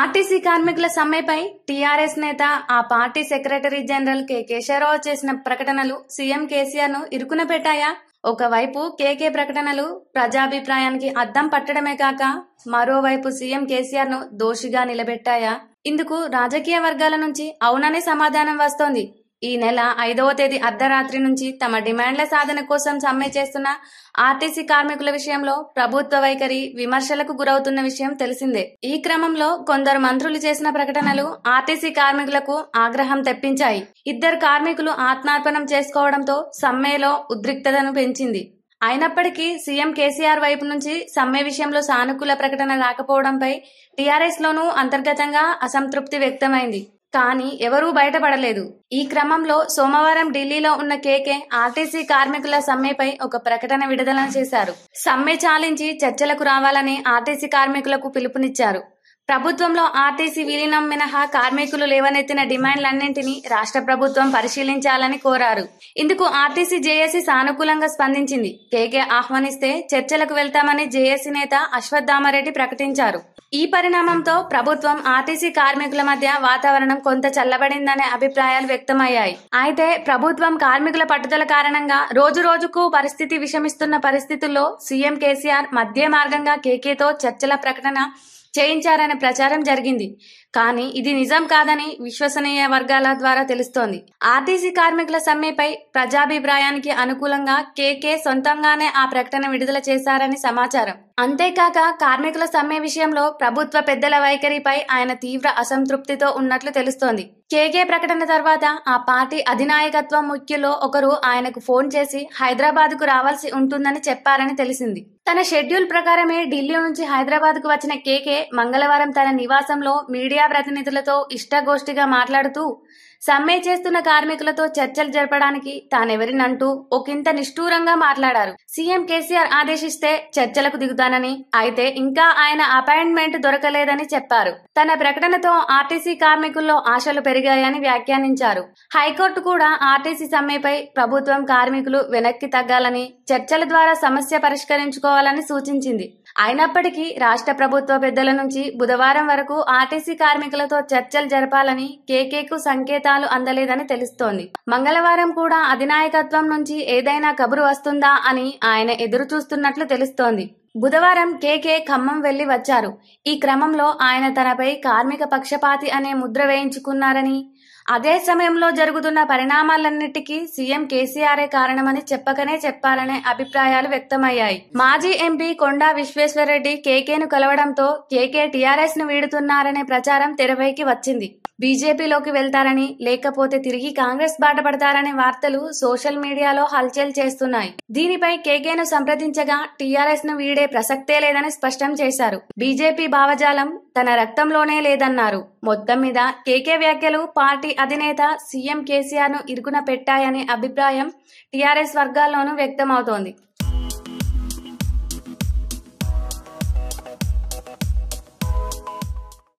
RTC కార్మికుల సమ్మెపై TRS నేత ఆ party secretary general K Keshava Rao చేసిన ప్రకటనలు సీఎం కేసీఆర్ ను ఇరుకున పెట్టాయా ఒకవైపు కేకే ప్రకటనలు ప్రజాభిప్రాయానికి అద్దం పట్టడమే కాక మరోవైపు సీఎం కేసీఆర్ ను దోషిగా నిలబెట్టాయా ఇందుకు రాజకీయ వర్గాల నుంచి అవుననే సమాధానం వస్తోంది ఈ నెల ఐదవ తేదీ అర్ధరాత్రి నుంచి తమ డిమాండ్ల సాధన కోసం సమ్మె చేస్తున్న ఆర్టీసీ కార్మికుల విషయంలో ప్రభుత్వ వైఖరి విమర్శలకు గురవుతున్న విషయం తెలిసిందే ఈ క్రమంలో కొందరు మంత్రులు చేసిన ప్రకటనలు ఆర్టీసీ కార్మికులకు ఆగ్రహం తెప్పించాయి ఇద్దరు కార్మికులు ఆత్మార్పణం చేసుకోవడంతో సమ్మెలో ఉద్రిక్తతను పెంచింది అయినప్పటికీ సీఎం కేసీఆర్ వైపు నుంచి సమ్మె విషయంలో సానుకూల ప్రకటన రాకపోవడంపై టీఆర్ఎస్లోనూ అంతర్గతంగా అసంతృప్తి వ్యక్తమైంది కానీ ఎవరూ బయటపడలేదు ఈ క్రమంలో సోమవారం ఢిల్లీలో ఉన్న కేకే ఆర్టీసీ కార్మికుల సమ్మెపై ఒక ప్రకటన విడుదల చేశారు సమ్మె చాలించి చర్చలకు రావాలని ఆర్టీసీ కార్మికులకు పిలుపునిచ్చారు ప్రభుత్వంలో ఆర్టీసీ విలీనం మినహా కార్మికులు లేవనెత్తిన డిమాండ్లన్నింటినీ రాష్ట్ర ప్రభుత్వం పరిశీలించాలని కోరారు ఇందుకు ఆర్టీసీ జేఏసీ సానుకూలంగా స్పందించింది కేకే ఆహ్వానిస్తే చర్చలకు వెళ్తామని జేఏసీ నేత అశ్వత్థామరెడ్డి ప్రకటించారు ఈ పరిణామంతో ప్రభుత్వం ఆర్టీసీ కార్మికుల మధ్య వాతావరణం కొంత చల్లబడిందనే అభిప్రాయాలు వ్యక్తమయ్యాయి అయితే ప్రభుత్వం కార్మికుల పట్టుదల కారణంగా రోజు రోజుకు పరిస్థితి విషమిస్తున్న పరిస్థితుల్లో సీఎం కేసీఆర్ మధ్య మార్గంగా కేకేతో చర్చల ప్రకటన చేయించారనే ప్రచారం జరిగింది కానీ ఇది నిజం కాదని విశ్వసనీయ వర్గాల ద్వారా తెలుస్తోంది ఆర్టీసీ కార్మికుల సమ్మెపై ప్రజాభిప్రాయానికి అనుకూలంగా కేకే సొంతంగానే ఆ ప్రకటన విడుదల చేశారని సమాచారం అంతేకాక కార్మికుల సమ్మె విషయంలో ప్రభుత్వ పెద్దల వైఖరిపై ఆయన తీవ్ర అసంతృప్తితో ఉన్నట్లు తెలుస్తోంది కేకే ప్రకటన తర్వాత ఆ పార్టీ అధినాయకత్వం ముఖ్యులో ఒకరు ఆయనకు ఫోన్ చేసి హైదరాబాద్కు రావాల్సి ఉంటుందని చెప్పారని తెలిసింది తన షెడ్యూల్ ప్రకారమే ఢిల్లీ నుంచి హైదరాబాద్ కు వచ్చిన కేకే మంగళవారం తన నివాసంలో మీడియా ప్రతినిధులతో ఇష్టగోష్ఠిగా మాట్లాడుతూ సమ్మె చేస్తున్న కార్మికులతో చర్చలు జరపడానికి తానెవరినంటూ ఒకంత నిష్ఠూరంగా మాట్లాడారు సీఎం కేసీఆర్ ఆదేశిస్తే చర్చలకు దిగుతానని అయితే ఇంకా ఆయన అపాయింట్మెంట్ దొరకలేదని చెప్పారు తన ప్రకటనతో ఆర్టీసీ కార్మికుల్లో ఆశలు పెరిగాయని వ్యాఖ్యానించారు హైకోర్టు కూడా ఆర్టీసీ సమ్మెపై ప్రభుత్వం కార్మికులు వెనక్కి తగ్గాలని చర్చల ద్వారా సమస్య పరిష్కరించుకోవాలని సూచించింది అయినప్పటికీ రాష్ట్ర ప్రభుత్వ పెద్దల నుంచి బుధవారం వరకు ఆర్టీసీ కార్మికులతో చర్చలు జరపాలని కేకేకు సంకేతాలు వివరాలు అందలేదని తెలుస్తోంది మంగళవారం కూడా అధినాయకత్వం నుంచి ఏదైనా కబురు వస్తుందా అని ఆయన ఎదురు చూస్తున్నట్లు తెలుస్తోంది బుధవారం కేకే ఖమ్మం వెళ్లి వచ్చారు ఈ క్రమంలో ఆయన తనపై కార్మిక పక్షపాతి అనే ముద్ర వేయించుకున్నారని అదే సమయంలో జరుగుతున్న పరిణామాలన్నిటికీ సీఎం కేసీఆరే కారణమని చెప్పకనే చెప్పాలనే అభిప్రాయాలు వ్యక్తమయ్యాయి మాజీ ఎంపీ కొండా విశ్వేశ్వరరెడ్డి కేకేను కలవడంతో కేకే టీఆర్ఎస్ ను వీడుతున్నారనే ప్రచారం తెరపైకి వచ్చింది బీజేపీలోకి వెళ్తారని లేకపోతే తిరిగి కాంగ్రెస్ బాట పడతారనే వార్తలు సోషల్ మీడియాలో హల్చల్ చేస్తున్నాయి దీనిపై కేకేను సంప్రదించగా టీఆర్ఎస్ ను వీడే ప్రసక్తే లేదని స్పష్టం చేశారు బీజేపీ భావజాలం తన రక్తంలోనే లేదన్నారు మొత్తం మీద కేకే వ్యాఖ్యలు పార్టీ అధినేత సీఎం కేసీఆర్ ను ఇరుకున పెట్టాయనే అభిప్రాయం టీఆర్ఎస్ వర్గాల్లోనూ వ్యక్తమవుతోంది